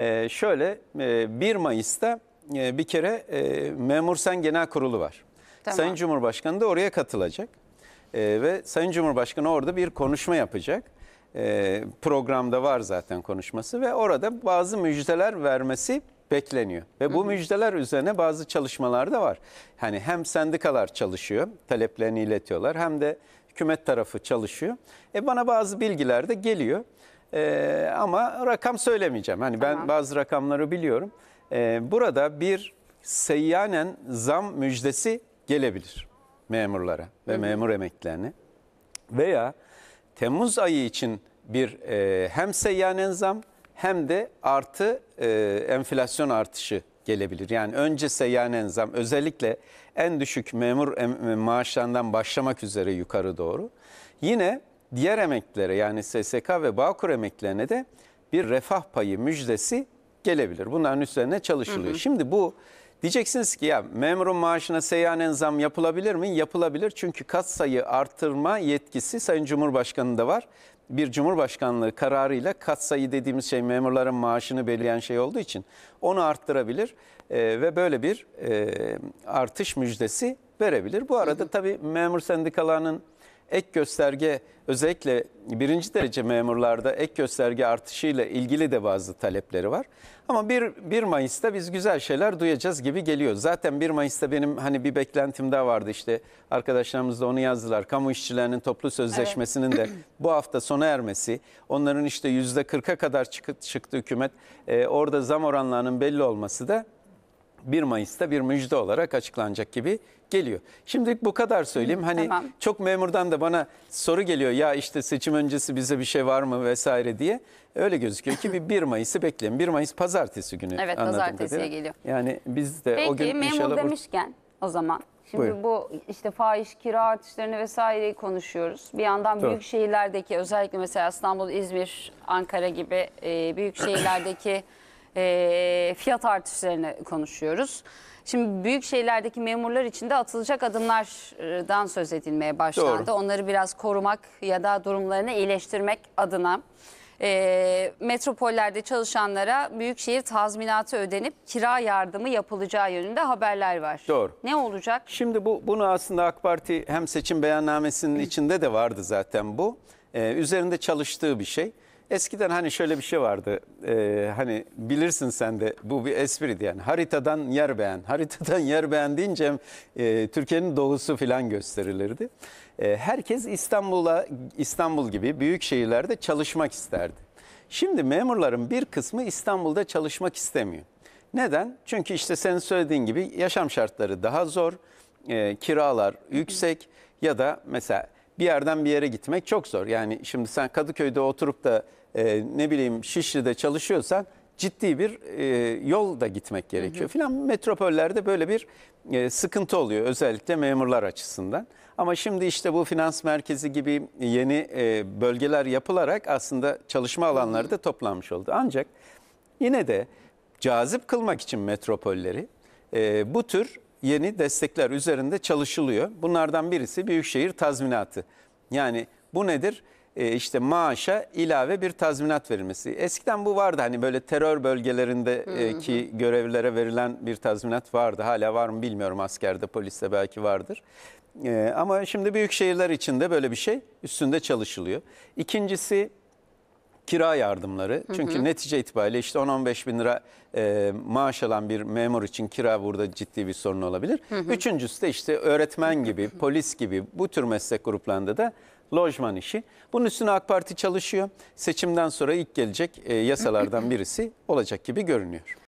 Ee, şöyle e, 1 Mayıs'ta e, bir kere e, Memur Sen Genel Kurulu var. Tamam. Sayın Cumhurbaşkanı da oraya katılacak. E, ve Sayın Cumhurbaşkanı orada bir konuşma yapacak. E, programda var zaten konuşması ve orada bazı müjdeler vermesi bekleniyor. Ve bu hı hı. müjdeler üzerine bazı çalışmalar da var. Hani hem sendikalar çalışıyor, taleplerini iletiyorlar hem de hükümet tarafı çalışıyor. E bana bazı bilgiler de geliyor. Ee, ama rakam söylemeyeceğim. Hani ben bazı rakamları biliyorum. Ee, burada bir seyyanen zam müjdesi gelebilir memurlara ve memur emeklilerine. Veya Temmuz ayı için bir e, hem seyyanen zam hem de artı e, enflasyon artışı gelebilir. Yani önce seyyanen zam özellikle en düşük memur em- maaşlarından başlamak üzere yukarı doğru. Yine diğer emeklilere yani SSK ve Bağkur emeklilerine de bir refah payı müjdesi gelebilir. Bunların üzerine çalışılıyor. Hı hı. Şimdi bu diyeceksiniz ki ya memurun maaşına seyyanen zam yapılabilir mi? Yapılabilir çünkü kat sayı artırma yetkisi Sayın Cumhurbaşkanı'nda var. Bir Cumhurbaşkanlığı kararıyla kat sayı dediğimiz şey memurların maaşını belirleyen şey olduğu için onu arttırabilir e, ve böyle bir e, artış müjdesi verebilir. Bu arada hı hı. tabii memur sendikalarının ek gösterge özellikle birinci derece memurlarda ek gösterge artışıyla ilgili de bazı talepleri var. Ama 1, 1 Mayıs'ta biz güzel şeyler duyacağız gibi geliyor. Zaten 1 Mayıs'ta benim hani bir beklentim daha vardı işte arkadaşlarımız da onu yazdılar. Kamu işçilerinin toplu sözleşmesinin evet. de bu hafta sona ermesi, onların işte %40'a kadar çıktı, çıktı hükümet, ee, orada zam oranlarının belli olması da 1 Mayıs'ta bir müjde olarak açıklanacak gibi geliyor. Şimdilik bu kadar söyleyeyim. Hani tamam. çok memurdan da bana soru geliyor ya işte seçim öncesi bize bir şey var mı vesaire diye. Öyle gözüküyor ki bir 1 Mayıs'ı bekleyin. 1 Mayıs pazartesi günü. Evet pazartesiye kadar. geliyor. Yani biz de Peki, o gün inşallah... Peki memur demişken o zaman Şimdi Buyurun. bu işte faiz kira artışlarını vesaireyi konuşuyoruz. Bir yandan Doğru. büyük şehirlerdeki özellikle mesela İstanbul, İzmir, Ankara gibi e, büyük şehirlerdeki e, fiyat artışlarını konuşuyoruz. Şimdi büyük şehirlerdeki memurlar için de atılacak adımlardan söz edilmeye başlandı. Doğru. Onları biraz korumak ya da durumlarını iyileştirmek adına e, metropollerde çalışanlara büyükşehir tazminatı ödenip kira yardımı yapılacağı yönünde haberler var. Doğru. Ne olacak? Şimdi bu bunu aslında AK Parti hem seçim beyannamesinin içinde de vardı zaten bu. Ee, üzerinde çalıştığı bir şey. Eskiden hani şöyle bir şey vardı. Ee, hani bilirsin sen de bu bir espriydi yani. Haritadan yer beğen. Haritadan yer beğen deyince e, Türkiye'nin doğusu filan gösterilirdi. E, herkes İstanbul'a İstanbul gibi büyük şehirlerde çalışmak isterdi. Şimdi memurların bir kısmı İstanbul'da çalışmak istemiyor. Neden? Çünkü işte senin söylediğin gibi yaşam şartları daha zor, e, kiralar yüksek ya da mesela bir yerden bir yere gitmek çok zor. Yani şimdi sen Kadıköy'de oturup da e, ne bileyim Şişli'de çalışıyorsan ciddi bir e, yol da gitmek gerekiyor filan. Metropollerde böyle bir e, sıkıntı oluyor özellikle memurlar açısından. Ama şimdi işte bu finans merkezi gibi yeni e, bölgeler yapılarak aslında çalışma alanları da toplanmış oldu. Ancak yine de cazip kılmak için metropolleri e, bu tür yeni destekler üzerinde çalışılıyor. Bunlardan birisi büyükşehir tazminatı. Yani bu nedir? E, işte maaşa ilave bir tazminat verilmesi. Eskiden bu vardı hani böyle terör bölgelerindeki görevlilere verilen bir tazminat vardı. Hala var mı bilmiyorum askerde, poliste belki vardır. E, ama şimdi büyük şehirler içinde böyle bir şey üstünde çalışılıyor. İkincisi kira yardımları. Çünkü hı hı. netice itibariyle işte 10-15 bin lira e, maaş alan bir memur için kira burada ciddi bir sorun olabilir. Hı hı. Üçüncüsü de işte öğretmen gibi, polis gibi bu tür meslek gruplarında da lojman işi. Bunun üstüne AK Parti çalışıyor. Seçimden sonra ilk gelecek e, yasalardan birisi olacak gibi görünüyor.